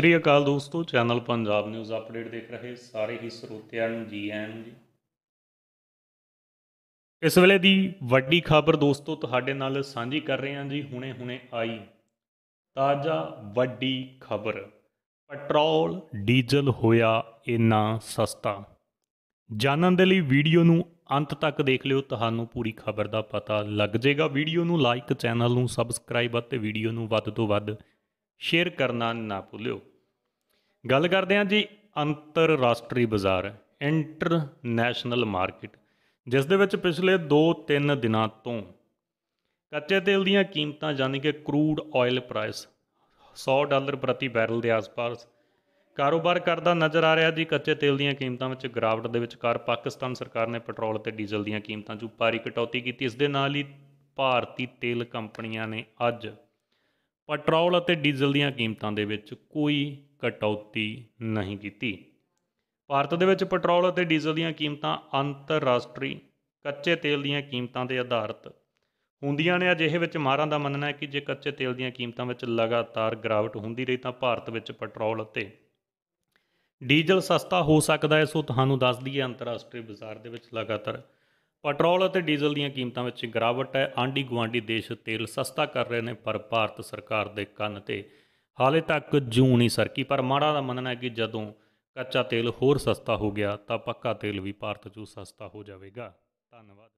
ਸ੍ਰੀ ਅਕਾਲ ਦੋਸਤੋ channel Punjab news update ਦੇਖ ਰਹੇ ਸਾਰੇ ਹੀ ਸਰੋਤਿਆਂ ਨੂੰ ਜੀ ਆਇਆਂ ਜੀ ਇਸ ਵੇਲੇ ਦੀ ਵੱਡੀ ਖਬਰ ਦੋਸਤੋ ਤੁਹਾਡੇ ਨਾਲ ਸਾਂਝੀ ਕਰ ਰਹੇ ਹਾਂ ਜੀ ਹੁਣੇ-ਹੁਣੇ ਆਈ ਤਾਜ਼ਾ ਵੱਡੀ ਖਬਰ ਪੈਟਰੋਲ ਡੀਜ਼ਲ ਹੋਇਆ ਇੰਨਾ ਸਸਤਾ ਜਾਣਨ ਦੇ ਲਈ ਵੀਡੀਓ ਨੂੰ ਅੰਤ ਤੱਕ ਦੇਖ ਲਿਓ ਤੁਹਾਨੂੰ ਪੂਰੀ ਖਬਰ ਦਾ ਪਤਾ ਲੱਗ ਜਾਏਗਾ ਵੀਡੀਓ ਨੂੰ ਲਾਈਕ ਚੈਨਲ ਨੂੰ ਸਬਸਕ੍ਰਾਈਬ ਅਤੇ ਵੀਡੀਓ ਨੂੰ ਵੱਧ ਤੋਂ ਵੱਧ ਸ਼ੇਅਰ ਕਰਨਾ ਨਾ ਭੁੱਲਿਓ ਗੱਲ ਕਰਦੇ ਹਾਂ ਜੀ ਅੰਤਰਰਾਸ਼ਟਰੀ ਬਾਜ਼ਾਰ ਇੰਟਰਨੈਸ਼ਨਲ ਮਾਰਕੀਟ ਜਿਸ ਦੇ ਵਿੱਚ ਪਿਛਲੇ 2-3 ਦਿਨਾਂ ਤੋਂ ਕੱਚੇ ਤੇਲ ਦੀਆਂ ਕੀਮਤਾਂ ਯਾਨੀ ਕਿ ਕਰੂਡ ਆਇਲ ਪ੍ਰਾਈਸ 100 ਡਾਲਰ ਪ੍ਰਤੀ ਬੈਰਲ ਦੇ ਆਸ-ਪਾਸ ਕਾਰੋਬਾਰ ਕਰਦਾ ਨਜ਼ਰ ਆ ਰਿਹਾ ਜੀ ਕੱਚੇ ਤੇਲ ਦੀਆਂ ਕੀਮਤਾਂ ਵਿੱਚ ਗਰਾਵਟ ਦੇ ਵਿਚਕਾਰ ਪਾਕਿਸਤਾਨ ਸਰਕਾਰ ਨੇ ਪੈਟਰੋਲ ਤੇ ਡੀਜ਼ਲ ਦੀਆਂ ਕੀਮਤਾਂ 'ਚ ਭਾਰੀ ਕਟੌਤੀ ਕੀਤੀ ਇਸ ਦੇ ਨਾਲ ਹੀ ਭਾਰਤੀ ਤੇਲ ਕੰਪਨੀਆਂ ਨੇ ਅੱਜ ਪੈਟਰੋਲ ਅਤੇ ਡੀਜ਼ਲ ਦੀਆਂ ਕੀਮਤਾਂ ਦੇ ਵਿੱਚ ਕੋਈ ਕਟੌਤੀ ਨਹੀਂ ਕੀਤੀ ਭਾਰਤ ਦੇ ਵਿੱਚ ਪੈਟਰੋਲ ਅਤੇ ਡੀਜ਼ਲ ਦੀਆਂ ਕੀਮਤਾਂ ਅੰਤਰਰਾਸ਼ਟਰੀ ਕੱਚੇ ਤੇਲ ਦੀਆਂ ਕੀਮਤਾਂ ਦੇ ਆਧਾਰਿਤ ਹੁੰਦੀਆਂ ਨੇ ਅਜਿਹੇ ਵਿੱਚ ਮਾਰਾਂ ਦਾ ਮੰਨਣਾ ਹੈ ਕਿ ਜੇ ਕੱਚੇ ਤੇਲ ਦੀਆਂ ਕੀਮਤਾਂ ਵਿੱਚ ਲਗਾਤਾਰ ਗਰਾਵਟ ਹੁੰਦੀ ਰਹੀ ਤਾਂ ਭਾਰਤ ਵਿੱਚ ਪੈਟਰੋਲ ਅਤੇ ਡੀਜ਼ਲ ਸਸਤਾ ਹੋ ਸਕਦਾ ਹੈ ਸੋ ਤੁਹਾਨੂੰ ਦੱਸ ਦਈਏ ਅੰਤਰਰਾਸ਼ਟਰੀ ਬਾਜ਼ਾਰ ਦੇ ਵਿੱਚ ਲਗਾਤਾਰ ਪੈਟਰੋਲ ਅਤੇ ਡੀਜ਼ਲ ਦੀਆਂ ਕੀਮਤਾਂ ਵਿੱਚ ਗਿਰਾਵਟ ਹੈ ਆਂਡੀ ਗਵਾਂਡੀ ਦੇਸ਼ ਤੇਲ ਸਸਤਾ ਕਰ ਰਹੇ ਨੇ ਪਰ ਭਾਰਤ ਸਰਕਾਰ ਦੇ ਕੰਨ ਤੇ ਹਾਲੇ ਤੱਕ ਜੂੰ ਨਹੀਂ ਸਰਕੀ ਪਰ ਮਾੜਾ ਦਾ ਮੰਨਣਾ ਹੈ ਕਿ ਜਦੋਂ ਕੱਚਾ ਤੇਲ ਹੋਰ ਸਸਤਾ ਹੋ ਗਿਆ ਤਾਂ ਪੱਕਾ ਤੇਲ ਵੀ ਭਾਰਤ 'ਚੋਂ ਸਸਤਾ ਹੋ ਜਾਵੇਗਾ ਧੰਨਵਾਦ